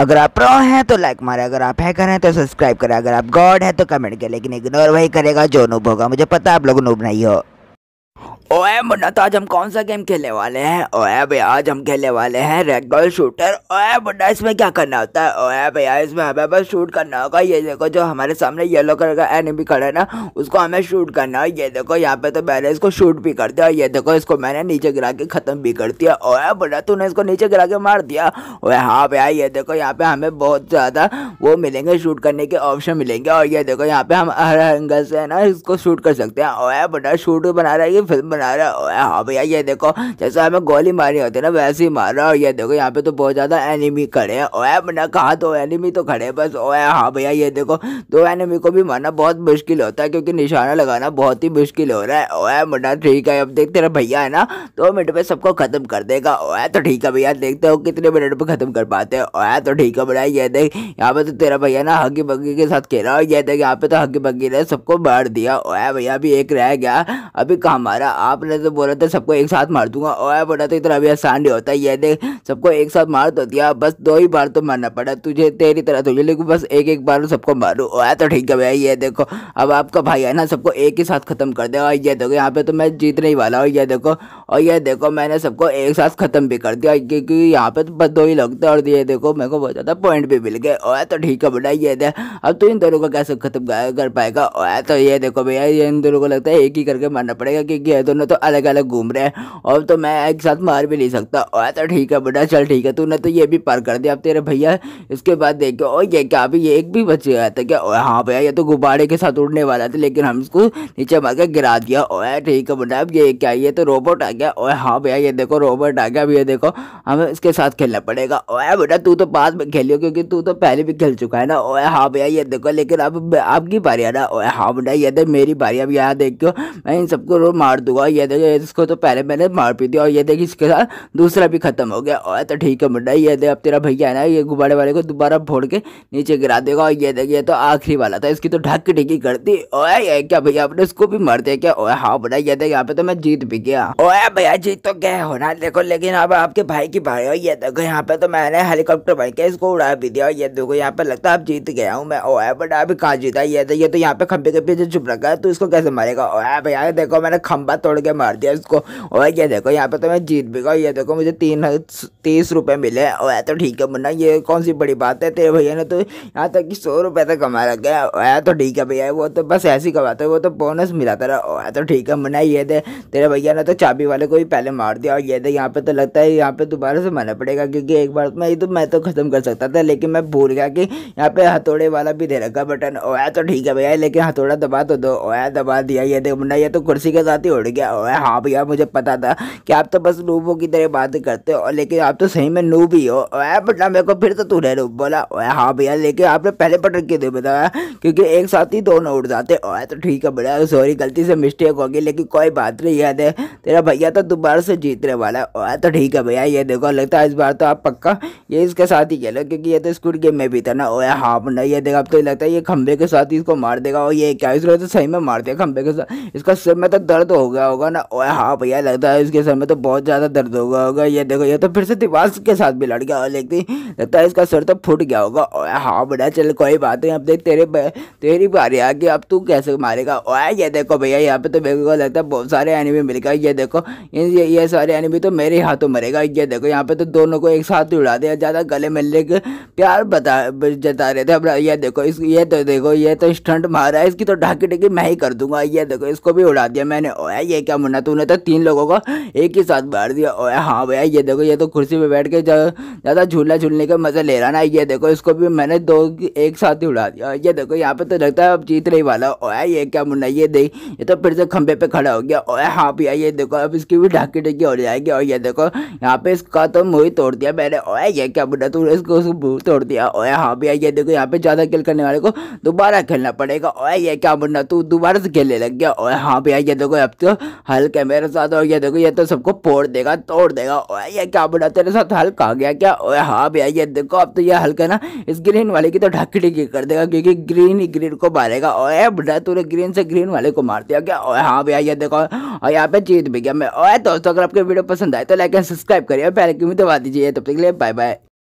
अगर आप प्रो हैं तो लाइक मारें अगर आप हैकर हैं तो सब्सक्राइब करें अगर आप गॉड हैं तो कमेंट करें लेकिन इग्नोर वही करेगा जो नूब होगा मुझे पता आप लोग नूब नहीं हो ओए मुन्ना तो आज हम कौन सा गेम खेलने वाले हैं ओए भैया आज हम खेलने वाले हैं रेगल शूटर ओए मुन्ना इसमें क्या करना होता है ओए भैया इसमें हमें बस शूट करना होगा ये देखो जो हमारे सामने येलो कलर का एनिमी खड़ा है ना उसको हमें शूट करना है ये देखो यहाँ पे तो मैंने इसको शूट भी कर दिया ये देखो इसको मैंने नीचे गिरा के ख़त्म भी कर दिया ओए मुन्ना तूने इसको नीचे गिरा के मार दिया ओए हाँ भैया ये देखो यहाँ पे हमें बहुत ज़्यादा वो मिलेंगे शूट करने के ऑप्शन मिलेंगे और ये देखो यहाँ पे हम हर एंगल से है ना इसको शूट कर सकते हैं ओए मुन्ना शूट बना रहे फिल्म बना रहा है हाँ भैया ये देखो जैसा हमें गोली मारी होती है ना वैसे ही मार रहा है और ये देखो यहाँ पे तो बहुत ज़्यादा एनिमी खड़े हैं ओए मैंने कहा तो एनिमी तो खड़े बस ओए हाँ भैया ये देखो दो एनिमी को भी मारना बहुत मुश्किल होता है क्योंकि निशाना लगाना बहुत ही मुश्किल हो रहा है ओए मुन्ना ठीक है अब देखते रहे भैया है ना दो मिनट में सबको ख़त्म कर देगा ओए तो ठीक है भैया देखते हो कितने मिनट में ख़त्म कर पाते हैं ओए तो ठीक है बड़ा ये देख यहाँ पे तो तेरा भैया ना हकी बग्गी के साथ खेला और ये देख यहाँ पे तो हकी बग्गी ने सबको मार दिया ओए भैया अभी एक रह गया अभी कहाँ मारा आपने तो बोला था सबको एक साथ मार दूंगा और बोला तो इतना भी आसान नहीं होता ये देख सबको एक साथ मार तो दिया बस दो ही बार तो मारना पड़ा तुझे तेरी तरह तुझे लेकिन बस एक एक बार सबको मारू और तो ठीक है भैया ये देखो अब आपका भाई है ना सबको एक ही साथ ख़त्म कर दे और ये देखो यहाँ पे तो मैं जीतने ही वाला हूँ ये देखो और ये देखो मैंने सबको एक साथ ख़त्म भी कर दिया क्योंकि यहाँ पे तो बस दो ही लगते और ये देखो मेरे को बहुत ज़्यादा पॉइंट भी मिल गए और तो ठीक है बेटा ये दे अब तू इन दोनों को कैसे ख़त्म कर पाएगा और तो ये देखो भैया इन दोनों को लगता है एक ही करके मारना पड़ेगा क्योंकि ये दोनों दोनों तो अलग अलग घूम रहे हैं और तो मैं एक साथ मार भी नहीं सकता और तो ठीक है बेटा चल ठीक है तूने तो ये भी पार कर दिया अब तेरे भैया इसके बाद देखो और ये क्या अभी ये एक भी बच गया था क्या हाँ भैया ये तो गुब्बारे के साथ उड़ने वाला था लेकिन हम इसको नीचे मार के गिरा दिया और ठीक है बेटा अब ये क्या ये तो रोबोट आ गया और हाँ भैया ये देखो रोबोट आ गया अब ये देखो हमें इसके साथ खेलना पड़ेगा ओए बेटा तू तो बाद में खेलियो क्योंकि तू तो पहले भी खेल चुका है ना ओ हाँ भैया ये देखो लेकिन अब आपकी बारी है ना ओए हाँ बेटा ये तो मेरी बारी अब यहाँ देखो मैं इन सबको मार दूंगा हुआ ये देखिए इसको तो पहले मैंने मार पी दिया और ये देखिए इसके साथ दूसरा भी खत्म हो गया और तो ठीक है मुंडा ये देख अब तेरा भैया है ना ये गुब्बारे वाले को दोबारा फोड़ के नीचे गिरा देगा और ये देखिए तो आखिरी वाला था इसकी तो ढक ढिकी करती ओए ये क्या भैया आपने इसको भी मार दिया क्या ओए हाँ बड़ा ये देख यहाँ पे तो मैं जीत भी गया ओए भैया जीत तो गए हो ना देखो लेकिन अब आपके भाई की भाई हो ये देखो यहाँ पे तो मैंने हेलीकॉप्टर बन के इसको उड़ा भी दिया और ये देखो यहाँ पे लगता है अब जीत गया हूँ मैं ओए बड़ा अभी कहाँ जीता ये तो तो यहाँ पे खंबे के पीछे चुप रखा है तो इसको कैसे मारेगा ओए भैया देखो मैंने खंबा तोड़ तोड़ के मार दिया उसको और ये देखो यहाँ पे तो मैं जीत भी गया ये देखो मुझे तीन तीस रुपये मिले और तो ठीक है मुन्ना ये कौन सी बड़ी बात है तेरे भैया ने तो यहाँ तक कि सौ रुपये तक कमा गया है तो ठीक है भैया वो तो बस ऐसे कमाते वो तो बोनस मिला तेरा तो ठीक है मुन्ना ये दे तेरे भैया ने तो चाबी वाले को भी पहले मार दिया और ये दे यहाँ पे तो लगता है यहाँ पे दोबारा से मरना पड़ेगा क्योंकि एक बार में तो मैं तो ख़त्म कर सकता था लेकिन मैं भूल गया कि यहाँ पे हथौड़े वाला भी दे रखा बटन ओया तो ठीक है भैया लेकिन हथौड़ा दबा तो दो ओया दबा दिया ये देख मुन्ना ये तो कुर्सी के साथ ही उड़ गया गया हुआ है हाँ भैया मुझे पता था कि आप तो बस नूबों की तरह बात करते हो लेकिन आप तो सही में नूब ही हो बटला मेरे को फिर तो तूने नूब बोला ओए हाँ भैया लेकिन आपने पहले पटक के दे बताया क्योंकि एक साथ ही दोनों उड़ जाते ओए तो ठीक है बड़ा सॉरी गलती से मिस्टेक हो गई लेकिन कोई बात नहीं याद है तेरा भैया तो दोबारा से जीतने वाला है तो ठीक है भैया ये देखो लगता है इस बार तो आप पक्का ये इसके साथ ही खेलो क्योंकि ये तो स्कूल गेम में भी था ना ओया हाँ बना ये देखो अब तो लगता है ये खंबे के साथ ही इसको मार देगा और ये क्या इसको तो सही में मार दिया खंबे के साथ इसका सिर में तो दर्द हो गया होगा ना ओए हाँ भैया लगता है इसके सर में तो बहुत ज़्यादा दर्द होगा होगा ये देखो ये तो फिर से दीवार के साथ भी लड़ गया लेकिन लगता है इसका सर तो फूट गया होगा ओए हाँ बड़ा चल कोई बात नहीं अब देख तेरे तेरी बारी आ गई अब तू कैसे मारेगा ओए ये देखो भैया यहाँ पे तो मेरे को लगता है बहुत सारे एनिमी मिल गए ये देखो ये ये सारे एनिमी तो मेरे हाथों मरेगा ये देखो यहाँ पे तो दोनों को एक साथ ही उड़ा दिया ज़्यादा गले मिलने के प्यार बता जता रहे थे अब ये देखो इस ये तो देखो ये तो स्टंट मारा है इसकी तो ढाकी टिकी मैं ही कर दूंगा ये देखो इसको भी उड़ा दिया मैंने ओए ये ये क्या मुन्ना तूने तो तीन लोगों को एक ही साथ मार दिया ओए हाँ भैया ये देखो ये तो कुर्सी पे बैठ के ज़्यादा झूला झूलने का मज़ा ले रहा ना ये देखो इसको भी मैंने दो एक साथ ही उड़ा दिया ये देखो यहाँ पे तो लगता है अब जीत रही वाला ओए ये क्या मुन्ना ये देख ये तो फिर से खंभे पे खड़ा हो गया ओए हाँ भैया ये देखो अब इसकी भी ढाकी ढकी हो जाएगी और ये देखो यहाँ पे इसका तो मुँह ही तोड़ दिया मैंने ओए ये क्या मुन्ना तू इसको मुँह तोड़ दिया ओए हाँ भैया ये देखो यहाँ पे ज़्यादा खेल करने वाले को दोबारा खेलना पड़ेगा ओए ये क्या मुन्ना तू दोबारा से खेलने लग गया ओए हाँ भैया ये देखो अब तो हल्क है मेरे साथ और ये देखो ये तो सबको फोड़ देगा तोड़ देगा ओए ये क्या बड़ा तेरे साथ हल्क आ गया क्या ओए हाँ भैया ये देखो अब तो ये हल्क है ना इस ग्रीन वाले की तो ढकड़ी कर देगा क्योंकि ग्रीन ही ग्रीन को मारेगा ओए बड़ा तूने ग्रीन से ग्रीन वाले को मार दिया क्या ओए हाँ भैया ये देखो और यहाँ पे जीत भी गया मैं ओए दोस्तों अगर आपकी वीडियो पसंद आए तो लाइक एंड सब्सक्राइब करिए पहले क्यों दबा दीजिए तब तक के लिए बाय बाय